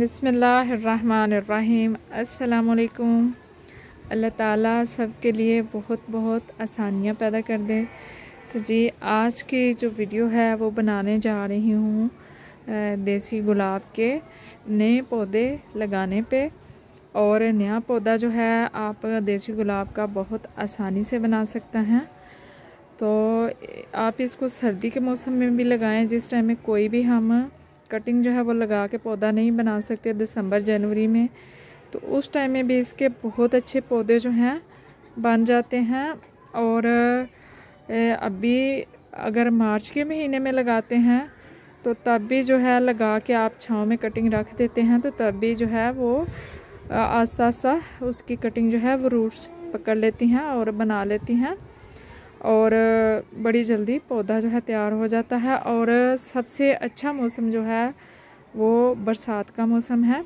बिसमीम अल्लाम अल्लाह ताला सब के लिए बहुत बहुत आसानियाँ पैदा कर दे तो जी आज की जो वीडियो है वो बनाने जा रही हूँ देसी गुलाब के नए पौधे लगाने पे और नया पौधा जो है आप देसी गुलाब का बहुत आसानी से बना सकते हैं तो आप इसको सर्दी के मौसम में भी लगाएं जिस टाइम में कोई भी हम कटिंग जो है वो लगा के पौधा नहीं बना सकते दिसंबर जनवरी में तो उस टाइम में भी इसके बहुत अच्छे पौधे जो हैं बन जाते हैं और अभी अगर मार्च के महीने में लगाते हैं तो तब भी जो है लगा के आप छाँव में कटिंग रख देते हैं तो तब भी जो है वो आस्ता आस्ता उसकी कटिंग जो है वो रूट्स पकड़ लेती हैं और बना लेती हैं और बड़ी जल्दी पौधा जो है तैयार हो जाता है और सबसे अच्छा मौसम जो है वो बरसात का मौसम है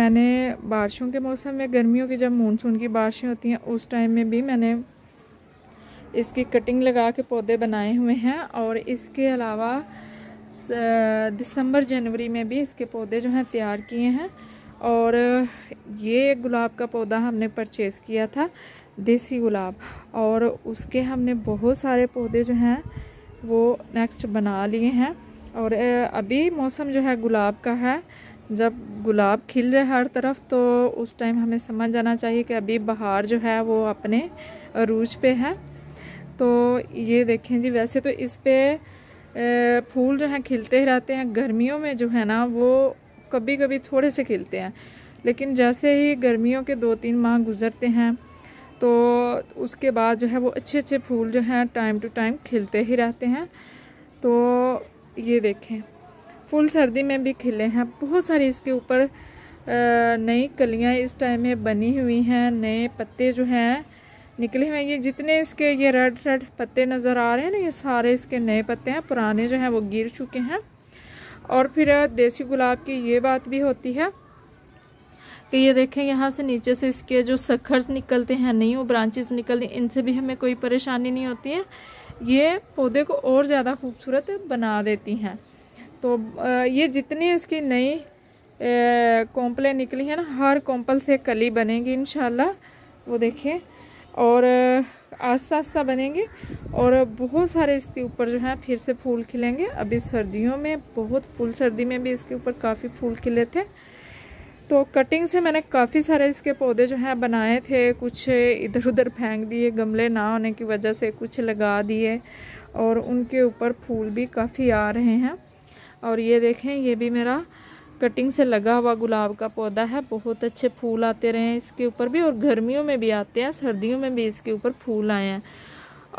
मैंने बारिशों के मौसम में गर्मियों की जब मानसून की बारिशें होती हैं उस टाइम में भी मैंने इसकी कटिंग लगा के पौधे बनाए हुए हैं और इसके अलावा दिसंबर जनवरी में भी इसके पौधे जो हैं तैयार किए हैं और ये गुलाब का पौधा हमने परचेज़ किया था देसी गुलाब और उसके हमने बहुत सारे पौधे जो हैं वो नेक्स्ट बना लिए हैं और अभी मौसम जो है गुलाब का है जब गुलाब खिल रहे हर तरफ तो उस टाइम हमें समझ जाना चाहिए कि अभी बाहर जो है वो अपने रूज पे है तो ये देखें जी वैसे तो इस पर फूल जो हैं खिलते ही रहते हैं गर्मियों में जो है ना वो कभी कभी थोड़े से खिलते हैं लेकिन जैसे ही गर्मियों के दो तीन माह गुज़रते हैं तो उसके बाद जो है वो अच्छे अच्छे फूल जो हैं टाइम टू टाइम खिलते ही रहते हैं तो ये देखें फूल सर्दी में भी खिले हैं बहुत सारी इसके ऊपर नई कलियां इस टाइम में बनी हुई हैं नए पत्ते जो हैं निकले हुए ये जितने इसके ये रेड रेड पत्ते नज़र आ रहे हैं ना ये सारे इसके नए पत्ते हैं पुराने जो हैं वो गिर चुके हैं और फिर देसी गुलाब की ये बात भी होती है कि ये देखें यहाँ से नीचे से इसके जो सखर निकलते हैं वो ब्रांचेस निकलते हैं इनसे भी हमें कोई परेशानी नहीं होती है ये पौधे को और ज़्यादा खूबसूरत बना देती हैं तो ये जितनी इसकी नई कॉम्पलें निकली हैं ना हर कॉम्पल से कली बनेगी इन वो देखें और आस्ता आस्ता बनेंगे और बहुत सारे इसके ऊपर जो है फिर से फूल खिलेंगे अभी सर्दियों में बहुत फुल सर्दी में भी इसके ऊपर काफ़ी फूल खिले थे तो कटिंग से मैंने काफ़ी सारे इसके पौधे जो हैं बनाए थे कुछ इधर उधर फेंक दिए गमले ना होने की वजह से कुछ लगा दिए और उनके ऊपर फूल भी काफ़ी आ रहे हैं और ये देखें ये भी मेरा कटिंग से लगा हुआ गुलाब का पौधा है बहुत अच्छे फूल आते रहे हैं इसके ऊपर भी और गर्मियों में भी आते हैं सर्दियों में भी इसके ऊपर फूल आए हैं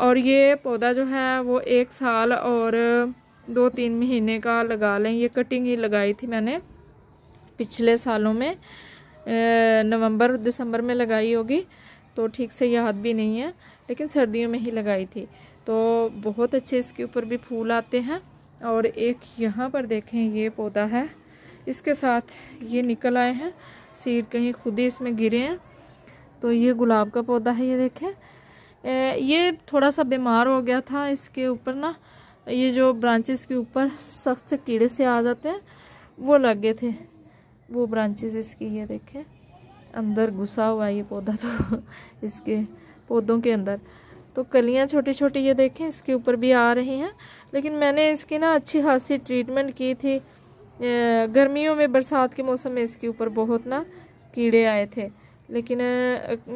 और ये पौधा जो है वो एक साल और दो तीन महीने का लगा लें ये कटिंग ही लगाई थी मैंने पिछले सालों में नवंबर दिसंबर में लगाई होगी तो ठीक से याद भी नहीं है लेकिन सर्दियों में ही लगाई थी तो बहुत अच्छे इसके ऊपर भी फूल आते हैं और एक यहाँ पर देखें ये पौधा है इसके साथ ये निकल आए हैं सीड कहीं खुद ही इसमें गिरे हैं तो ये गुलाब का पौधा है ये देखें ये थोड़ा सा बीमार हो गया था इसके ऊपर ना ये जो ब्रांचेस के ऊपर सख्त से कीड़े से आ जाते हैं वो लग गए थे वो ब्रांचेस इसकी ये देखें अंदर घुसा हुआ ये पौधा तो इसके पौधों के अंदर तो कलियाँ छोटी छोटी ये देखें इसके ऊपर भी आ रही हैं लेकिन मैंने इसकी ना अच्छी खासी ट्रीटमेंट की थी गर्मियों में बरसात के मौसम में इसके ऊपर बहुत ना कीड़े आए थे लेकिन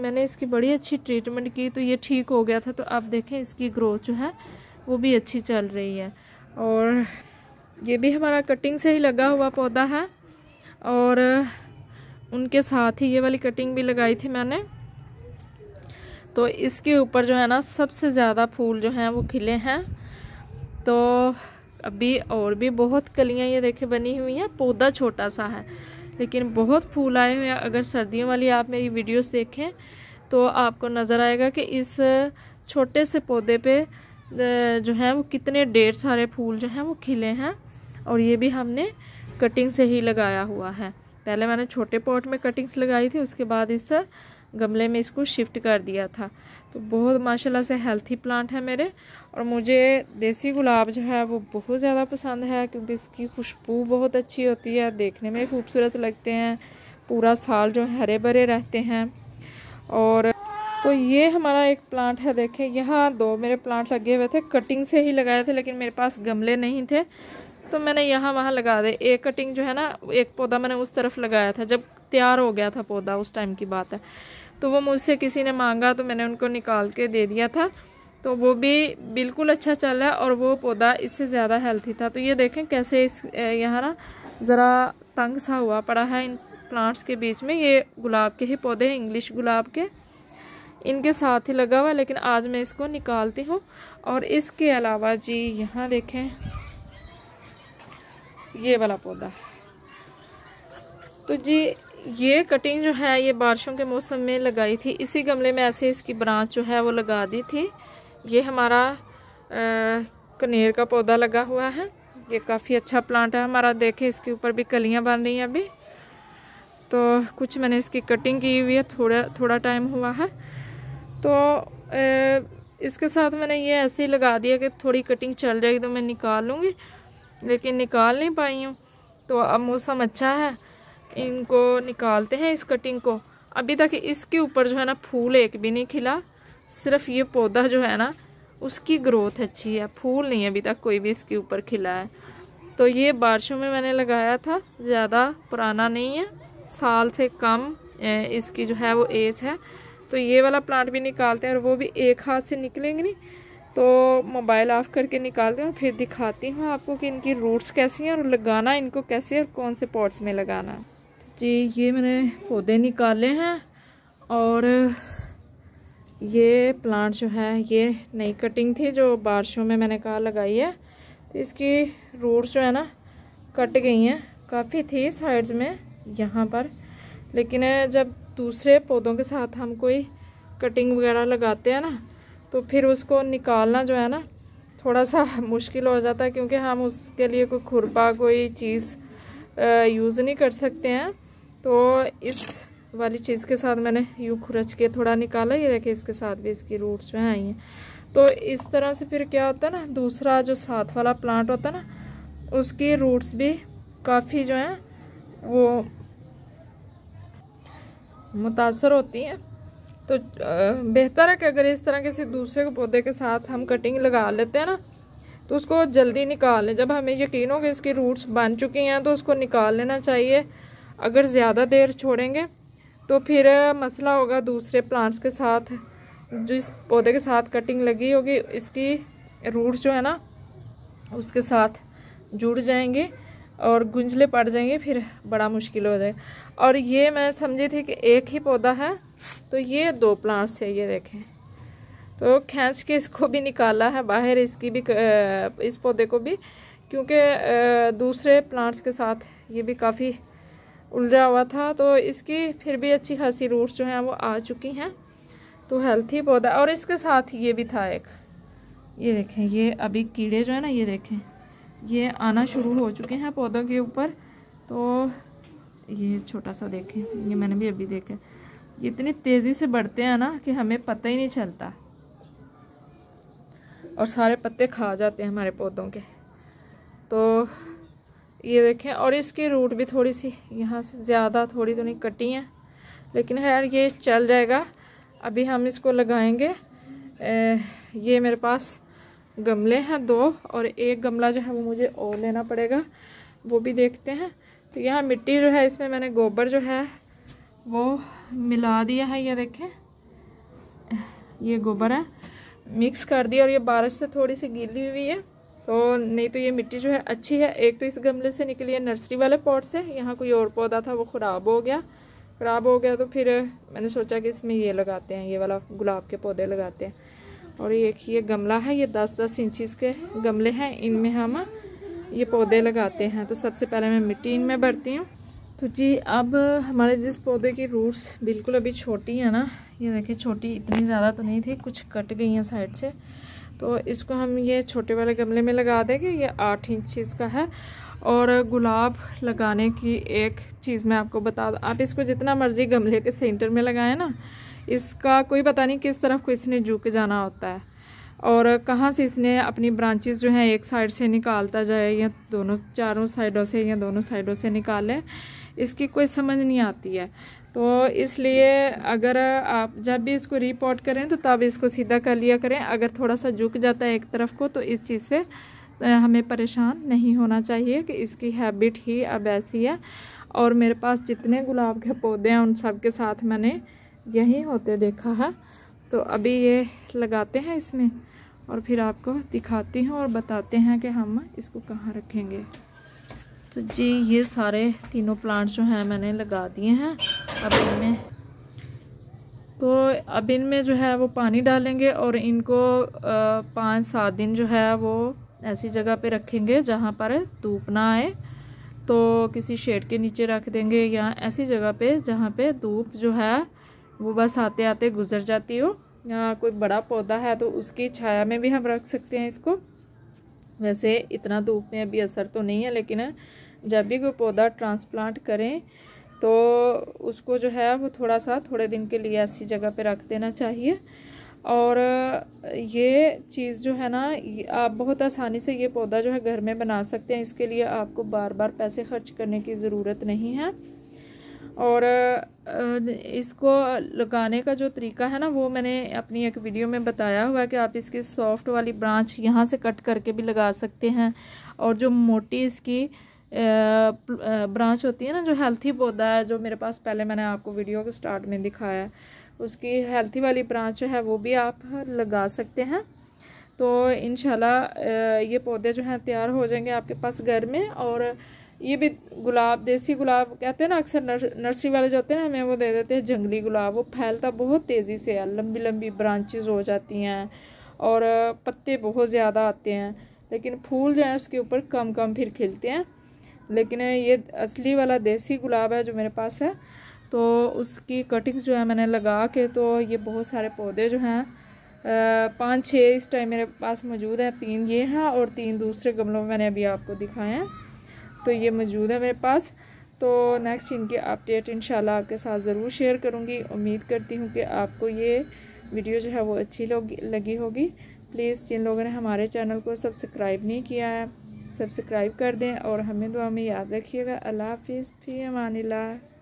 मैंने इसकी बड़ी अच्छी ट्रीटमेंट की तो ये ठीक हो गया था तो आप देखें इसकी ग्रोथ जो है वो भी अच्छी चल रही है और ये भी हमारा कटिंग से ही लगा हुआ पौधा है और उनके साथ ही ये वाली कटिंग भी लगाई थी मैंने तो इसके ऊपर जो है ना सबसे ज़्यादा फूल जो हैं वो खिले हैं तो अभी और भी बहुत कलियाँ ये देखे बनी हुई हैं पौधा छोटा सा है लेकिन बहुत फूल आए हुए हैं अगर सर्दियों वाली आप मेरी वीडियोस देखें तो आपको नज़र आएगा कि इस छोटे से पौधे पे जो है वो कितने ढेर सारे फूल जो हैं वो खिले हैं और ये भी हमने कटिंग से ही लगाया हुआ है पहले मैंने छोटे पॉट में कटिंग्स लगाई थी उसके बाद इस गमले में इसको शिफ्ट कर दिया था तो बहुत माशाल्लाह से हेल्थी प्लांट है मेरे और मुझे देसी गुलाब जो है वो बहुत ज़्यादा पसंद है क्योंकि इसकी खुशबू बहुत अच्छी होती है देखने में खूबसूरत लगते हैं पूरा साल जो हरे भरे रहते हैं और तो ये हमारा एक प्लांट है देखें यहाँ दो मेरे प्लांट लगे हुए थे कटिंग से ही लगाए थे लेकिन मेरे पास गमले नहीं थे तो मैंने यहाँ वहाँ लगा दे एक कटिंग जो है ना एक पौधा मैंने उस तरफ लगाया था जब तैयार हो गया था पौधा उस टाइम की बात है तो वो मुझसे किसी ने मांगा तो मैंने उनको निकाल के दे दिया था तो वो भी बिल्कुल अच्छा चल रहा है और वो पौधा इससे ज़्यादा हेल्थी था तो ये देखें कैसे इस यहाँ ना ज़रा तंग सा हुआ पड़ा है इन प्लांट्स के बीच में ये गुलाब के ही पौधे हैं इंग्लिश गुलाब के इनके साथ ही लगा हुआ लेकिन आज मैं इसको निकालती हूँ और इसके अलावा जी यहाँ देखें ये वाला पौधा तो जी ये कटिंग जो है ये बारिशों के मौसम में लगाई थी इसी गमले में ऐसे इसकी ब्रांच जो है वो लगा दी थी ये हमारा कनेर का पौधा लगा हुआ है ये काफ़ी अच्छा प्लांट है हमारा देखे इसके ऊपर भी कलियाँ बन रही हैं अभी तो कुछ मैंने इसकी कटिंग की हुई है थोड़ा थोड़ा टाइम हुआ है तो ए, इसके साथ मैंने ये ऐसे ही लगा दिया कि थोड़ी कटिंग चल जाएगी तो मैं निकाल लूँगी लेकिन निकाल नहीं पाई हूँ तो अब मौसम अच्छा है इनको निकालते हैं इस कटिंग को अभी तक इसके ऊपर जो है ना फूल एक भी नहीं खिला सिर्फ ये पौधा जो है ना उसकी ग्रोथ अच्छी है फूल नहीं अभी तक कोई भी इसके ऊपर खिला है तो ये बारिशों में मैंने लगाया था ज़्यादा पुराना नहीं है साल से कम इसकी जो है वो एज है तो ये वाला प्लांट भी निकालते हैं और वो भी एक हाथ से निकलेंगे नहीं तो मोबाइल ऑफ़ करके निकालती हूँ फिर दिखाती हूँ आपको कि इनकी रूट्स कैसी हैं और लगाना इनको कैसे और कौन से पॉट्स में लगाना तो जी ये मैंने पौधे निकाले हैं और ये प्लांट जो है ये नई कटिंग थी जो बारिशों में मैंने कहा लगाई है तो इसकी रूट्स जो है ना कट गई हैं काफ़ी थी साइड्स में यहाँ पर लेकिन जब दूसरे पौधों के साथ हम कोई कटिंग वगैरह लगाते हैं ना तो फिर उसको निकालना जो है ना थोड़ा सा मुश्किल हो जाता है क्योंकि हम उसके लिए कोई खुरपा कोई चीज़ यूज़ नहीं कर सकते हैं तो इस वाली चीज़ के साथ मैंने यूँ खुरच के थोड़ा निकाला ये देखिए इसके साथ भी इसकी रूट जो है आई हैं तो इस तरह से फिर क्या होता है ना दूसरा जो साथ वाला प्लांट होता है ना उसकी रूट्स भी काफ़ी जो हैं वो मुतासर होती हैं तो बेहतर है कि अगर इस तरह किसी दूसरे के पौधे के साथ हम कटिंग लगा लेते हैं ना तो उसको जल्दी निकाल लें जब हमें यकीन हो कि इसकी रूट्स बन चुकी हैं तो उसको निकाल लेना चाहिए अगर ज़्यादा देर छोड़ेंगे तो फिर मसला होगा दूसरे प्लांट्स के साथ जिस पौधे के साथ कटिंग लगी होगी इसकी रूट जो है ना उसके साथ जुड़ जाएंगे और गुंजले पड़ जाएंगे फिर बड़ा मुश्किल हो जाएगा और ये मैं समझी थी कि एक ही पौधा है तो ये दो प्लांट्स है ये देखें तो खींच के इसको भी निकाला है बाहर इसकी भी इस पौधे को भी क्योंकि दूसरे प्लांट्स के साथ ये भी काफ़ी उलझा हुआ था तो इसकी फिर भी अच्छी खासी रूट्स जो हैं वो आ चुकी हैं तो हेल्थी पौधा और इसके साथ ये भी था एक ये देखें ये अभी कीड़े जो है ना ये देखें ये आना शुरू हो चुके हैं पौधों के ऊपर तो ये छोटा सा देखें ये मैंने भी अभी देखा ये इतनी तेज़ी से बढ़ते हैं ना कि हमें पता ही नहीं चलता और सारे पत्ते खा जाते हैं हमारे पौधों के तो ये देखें और इसकी रूट भी थोड़ी सी यहाँ से ज़्यादा थोड़ी थोड़ी तो कटी हैं लेकिन खैर ये चल जाएगा अभी हम इसको लगाएंगे ए, ये मेरे पास गमले हैं दो और एक गमला जो है वो मुझे और लेना पड़ेगा वो भी देखते हैं तो यहाँ मिट्टी जो है इसमें मैंने गोबर जो है वो मिला दिया है ये देखें ये गोबर है मिक्स कर दिया और ये बारिश से थोड़ी सी गीली हुई है तो नहीं तो ये मिट्टी जो है अच्छी है एक तो इस गमले से निकली है नर्सरी वाले पॉट से यहाँ कोई और पौधा था वो ख़राब हो गया ख़राब हो गया तो फिर मैंने सोचा कि इसमें ये लगाते हैं ये वाला गुलाब के पौधे लगाते हैं और एक ये गमला है ये दस दस इंचज़ के गमले हैं इनमें हम ये पौधे लगाते हैं तो सबसे पहले मैं मिट्टी इनमें भरती हूँ तो जी अब हमारे जिस पौधे की रूट्स बिल्कुल अभी छोटी है ना ये देखिए छोटी इतनी ज़्यादा तो नहीं थी कुछ कट गई हैं साइड से तो इसको हम ये छोटे वाले गमले में लगा देंगे ये आठ इंच इसका है और गुलाब लगाने की एक चीज़ मैं आपको बता दूँ आप इसको जितना मर्ज़ी गमले के सेंटर में लगाएं ना इसका कोई पता नहीं किस तरफ को इसने झुक जाना होता है और कहाँ से इसने अपनी ब्रांचेस जो हैं एक साइड से निकालता जाए या दोनों चारों साइडों से या दोनों साइडों से निकालें इसकी कोई समझ नहीं आती है तो इसलिए अगर आप जब भी इसको रिपोर्ट करें तो तब इसको सीधा कर लिया करें अगर थोड़ा सा झुक जाता है एक तरफ को तो इस चीज़ से हमें परेशान नहीं होना चाहिए कि इसकी हैबिट ही अब ऐसी है और मेरे पास जितने गुलाब के पौधे हैं उन सब के साथ मैंने यही होते देखा है तो अभी ये लगाते हैं इसमें और फिर आपको दिखाती हूँ और बताते हैं कि हम इसको कहाँ रखेंगे तो जी ये सारे तीनों प्लांट जो हैं मैंने लगा दिए हैं अब इनमें तो अब इनमें जो है वो पानी डालेंगे और इनको पाँच सात दिन जो है वो ऐसी जगह पे रखेंगे जहाँ पर धूप ना आए तो किसी शेड के नीचे रख देंगे या ऐसी जगह पे जहाँ पे धूप जो है वो बस आते आते गुजर जाती हो या कोई बड़ा पौधा है तो उसकी छाया में भी हम रख सकते हैं इसको वैसे इतना धूप में अभी असर तो नहीं है लेकिन जब भी कोई पौधा ट्रांसप्लांट करें तो उसको जो है वो थोड़ा सा थोड़े दिन के लिए ऐसी जगह पे रख देना चाहिए और ये चीज़ जो है ना आप बहुत आसानी से ये पौधा जो है घर में बना सकते हैं इसके लिए आपको बार बार पैसे खर्च करने की ज़रूरत नहीं है और इसको लगाने का जो तरीका है ना वो मैंने अपनी एक वीडियो में बताया हुआ है कि आप इसकी सॉफ्ट वाली ब्रांच यहाँ से कट करके भी लगा सकते हैं और जो मोटी इसकी ब्रांच होती है ना जो हेल्थी पौधा है जो मेरे पास पहले मैंने आपको वीडियो के स्टार्ट में दिखाया है उसकी हेल्थी वाली ब्रांच है वो भी आप लगा सकते हैं तो इन ये पौधे जो हैं तैयार हो जाएंगे आपके पास घर में और ये भी गुलाब देसी गुलाब कहते हैं ना अक्सर नर्सरी वाले जो होते हैं ना हमें वो दे देते हैं जंगली गुलाब वो फैलता बहुत तेज़ी से है लंबी लंबी ब्रांचेज हो जाती हैं और पत्ते बहुत ज़्यादा आते हैं लेकिन फूल जो हैं उसके ऊपर कम कम फिर खिलते हैं लेकिन ये असली वाला देसी गुलाब है जो मेरे पास है तो उसकी कटिंग्स जो है मैंने लगा के तो ये बहुत सारे पौधे जो हैं पाँच छः इस टाइम मेरे पास मौजूद हैं तीन ये हैं और तीन दूसरे गमलों में मैंने अभी आपको दिखाए हैं तो ये मौजूद है मेरे पास तो नेक्स्ट इनकी अपडेट इन आपके साथ ज़रूर शेयर करूँगी उम्मीद करती हूँ कि आपको ये वीडियो जो है वो अच्छी लगी होगी प्लीज़ जिन लोगों ने हमारे चैनल को सब्सक्राइब नहीं किया है सब्सक्राइब कर दें और हमें दुआ में याद रखिएगा अल्लाह हाफिज़ फ़ी अमान